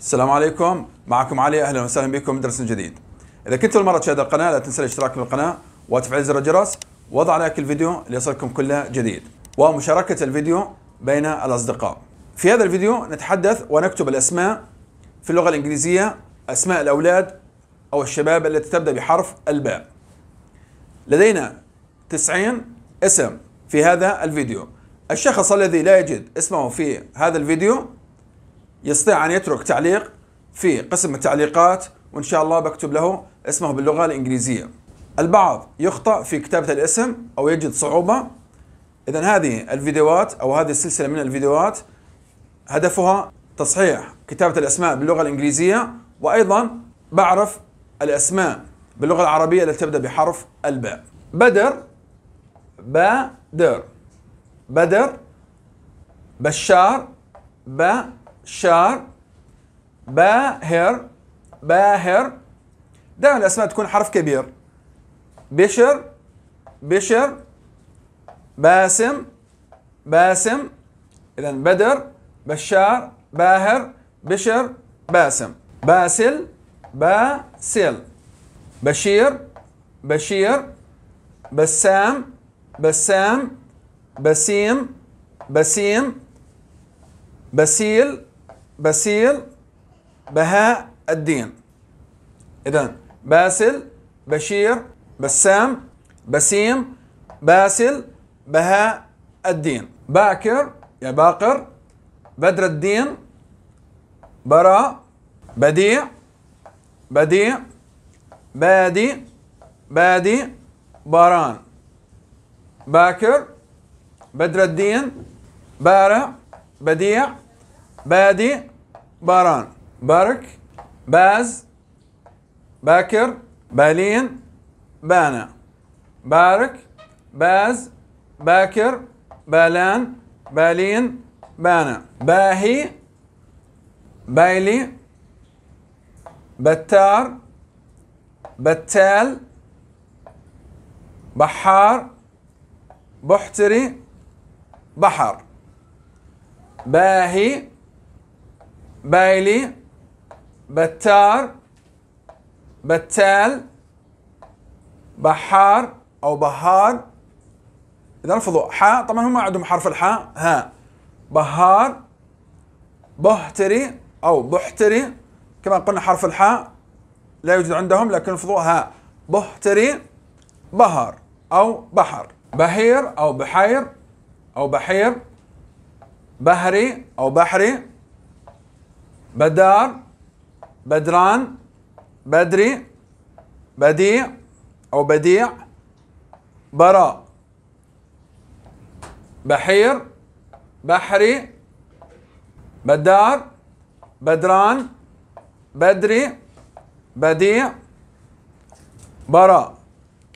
السلام عليكم معكم علي اهلا وسهلا بكم درس جديد اذا كنت اول مره تشاهد القناه لا تنسى الاشتراك بالقناه وتفعيل زر الجرس وضع لايك الفيديو ليصلكم كل جديد ومشاركه الفيديو بين الاصدقاء في هذا الفيديو نتحدث ونكتب الاسماء في اللغه الانجليزيه اسماء الاولاد او الشباب التي تبدا بحرف الباء لدينا 90 اسم في هذا الفيديو الشخص الذي لا يجد اسمه في هذا الفيديو يستطيع أن يترك تعليق في قسم التعليقات وإن شاء الله بكتب له اسمه باللغة الإنجليزية البعض يخطأ في كتابة الاسم أو يجد صعوبة إذا هذه الفيديوهات أو هذه السلسلة من الفيديوهات هدفها تصحيح كتابة الأسماء باللغة الإنجليزية وأيضا بعرف الأسماء باللغة العربية التي تبدأ بحرف الباء بدر بدر بدر بشار بدر شار باهر باهر دائما الأسماء تكون حرف كبير بشر بشر باسم باسم إذا بدر بشار باهر بشر باسم باسل باسل بشير بشير بسام بسام بسيم بسيم بسيل باسيل بهاء الدين إذا باسل بشير بسام بسيم باسل بهاء الدين باكر يا باقر بدر الدين براء بديع بديع بادي بادي باران باكر بدر الدين بارع بديع بادي باران برك باز باكر بالين بانا بارك باز باكر بالان بالين بانا باهي بايلي بتار بتال بحار بحتري بحر باهي بايلي بتار بتال بحار او بهار اذا رفضوا حاء طبعا هم ما عندهم حرف الحاء ها بهار بهتري او بحتري كما قلنا حرف الحاء لا يوجد عندهم لكن رفضوا ها بهتري بهر او بحر بهير او بحير او بحير بهري او بحري بدار بدران بدري بديع أو بديع براء بحير بحري بدار بدران بدري بديع براء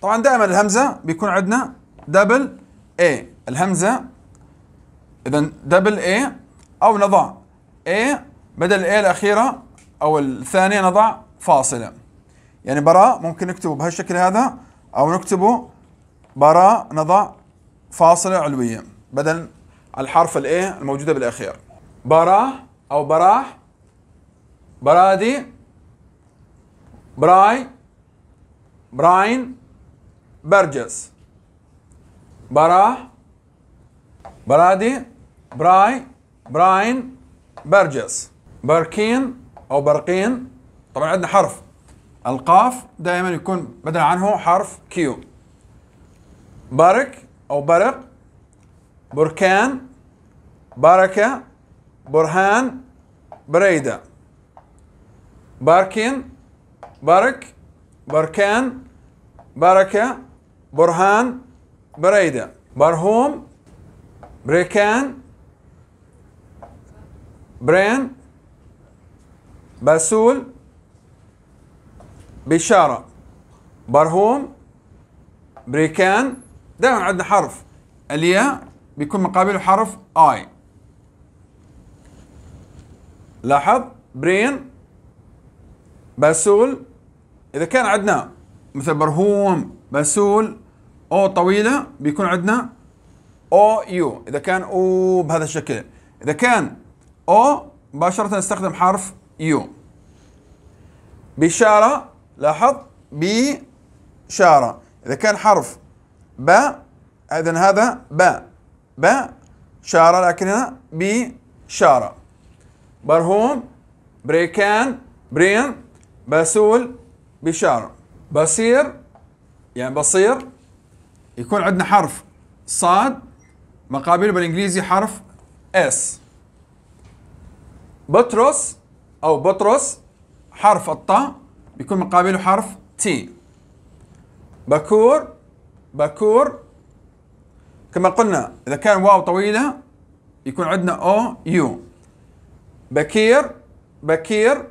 طبعا دائما الهمزة بيكون عندنا دبل اي الهمزة اذا دبل اي او نضع اي بدل الايه الاخيره او الثانيه نضع فاصله يعني براء ممكن نكتبه بهالشكل هذا او نكتبه براء نضع فاصله علويه بدل الحرف الايه الموجوده بالاخير براء او براح برادي براي براين برجس براه برادي براي براين برجس بركين او برقين طبعا عندنا حرف القاف دائما يكون بدل عنه حرف كيو بارك او برق بركان بركه برهان بريده باركين برك بركان بركه برهان بريده برهوم بريكان برين باسول بشارة برهوم بريكان دائما عندنا حرف الياء بيكون مقابله حرف اي لاحظ برين باسول اذا كان عندنا مثل برهوم باسول او طويله بيكون عندنا او يو اذا كان او بهذا الشكل اذا كان او مباشره نستخدم حرف يوم بشارة لاحظ بشارة إذا كان حرف باء إذا هذا باء باء شارة لكن هنا بشارة برهوم بريكان برين باسول بشارة بصير يعني بصير يكون عندنا حرف صاد مقابله بالانجليزي حرف اس بطرس أو بطرس حرف الطاء بيكون مقابله حرف تي بكور بكور كما قلنا إذا كان واو طويلة يكون عندنا أو يو بكير بكير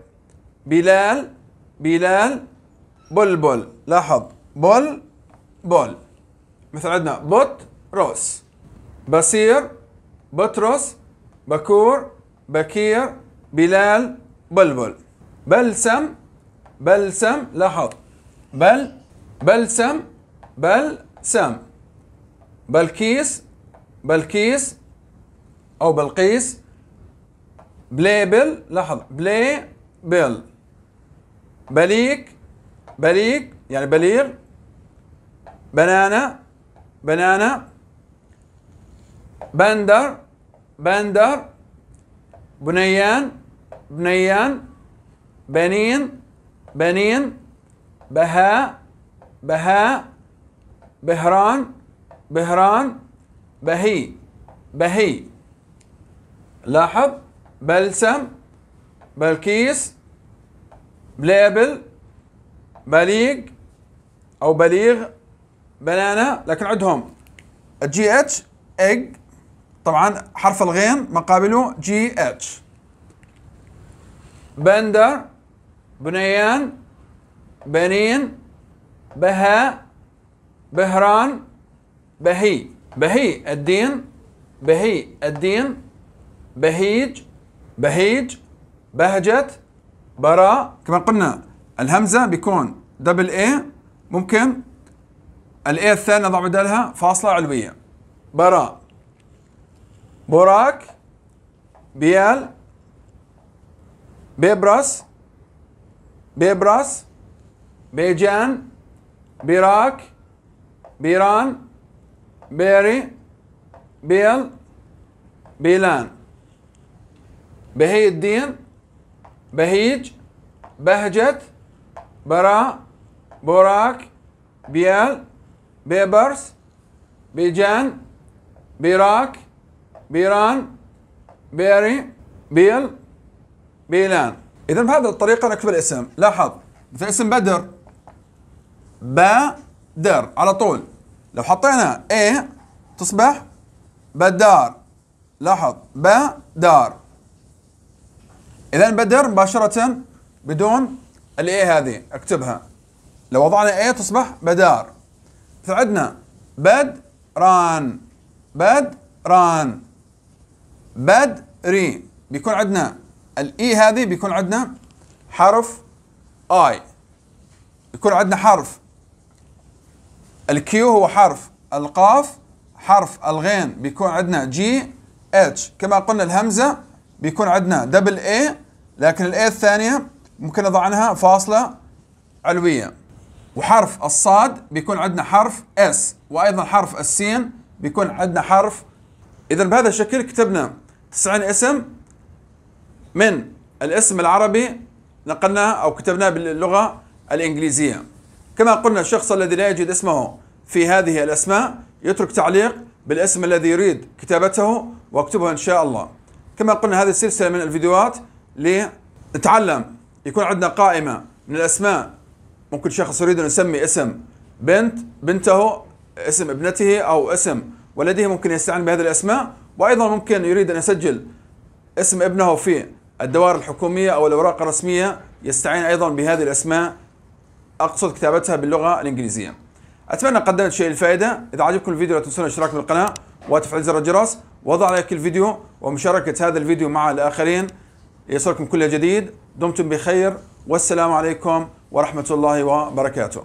بلال بلال بلبل لاحظ بل بول مثل عندنا بط روس بصير بطرس بكور بكير بلال بلبل بلسم بلسم لاحظ بل بلسم بلسم بلكيس بلكيس أو بلقيس بليبل لاحظ بليبل بليك بليك يعني بليغ بنانا بنانا بندر بندر بنيان بنيان بنين بنين بهاء بهاء بهران بهران بهي بهي لاحظ بلسم بلكيس بليبل بليغ او بليغ بنانا لكن عندهم جي اتش اج طبعا حرف الغين مقابله جي اتش بندر بنيان بنين بهاء بهران بهي بهي الدين بهي الدين بهيج بهيج بهجة براء كما قلنا الهمزة بيكون دبل اي ممكن الاي الثانية نضع بدلها فاصلة علوية براء براك بيال بيبرس بيبرس بيجان بيراك بيران بيري بيل بيلان بهي الدين بهيج بهجت برا بوراك بيال بيبرس بيجان بيراك بيران بيري بيل بيلان اذا بهذه الطريقه نكتب الاسم لاحظ مثل اسم بدر در على طول لو حطينا إيه تصبح بدار لاحظ بدار اذا بدر مباشره بدون الإيه هذه اكتبها لو وضعنا إيه تصبح بدار مثل عندنا بد ران بد ران بدري بيكون عندنا الاي هذه بيكون عندنا حرف اي يكون عندنا حرف الكيو هو حرف القاف حرف الغين بيكون عندنا جي اتش كما قلنا الهمزه بيكون عندنا دبل اي لكن الاي الثانيه ممكن نضع عنها فاصله علويه وحرف الصاد بيكون عندنا حرف اس وايضا حرف السين بيكون عندنا حرف اذا بهذا الشكل كتبنا 90 اسم من الاسم العربي نقلناه أو كتبناه باللغة الإنجليزية كما قلنا الشخص الذي لا يجد اسمه في هذه الأسماء يترك تعليق بالاسم الذي يريد كتابته واكتبه إن شاء الله كما قلنا هذه السلسلة من الفيديوهات لنتعلم يكون عندنا قائمة من الأسماء ممكن شخص يريد أن يسمي اسم بنت بنته اسم ابنته أو اسم ولده ممكن يستعين بهذه الأسماء وأيضا ممكن يريد أن يسجل اسم ابنه في الدوائر الحكومية أو الأوراق الرسمية يستعين أيضا بهذه الأسماء أقصد كتابتها باللغة الإنجليزية أتمنى قدمت شيء الفائدة إذا عجبكم الفيديو لا تنسون الاشتراك بالقناة وتفعيل زر الجرس وضع لايك الفيديو ومشاركة هذا الفيديو مع الآخرين يصلكم كل جديد دمتم بخير والسلام عليكم ورحمة الله وبركاته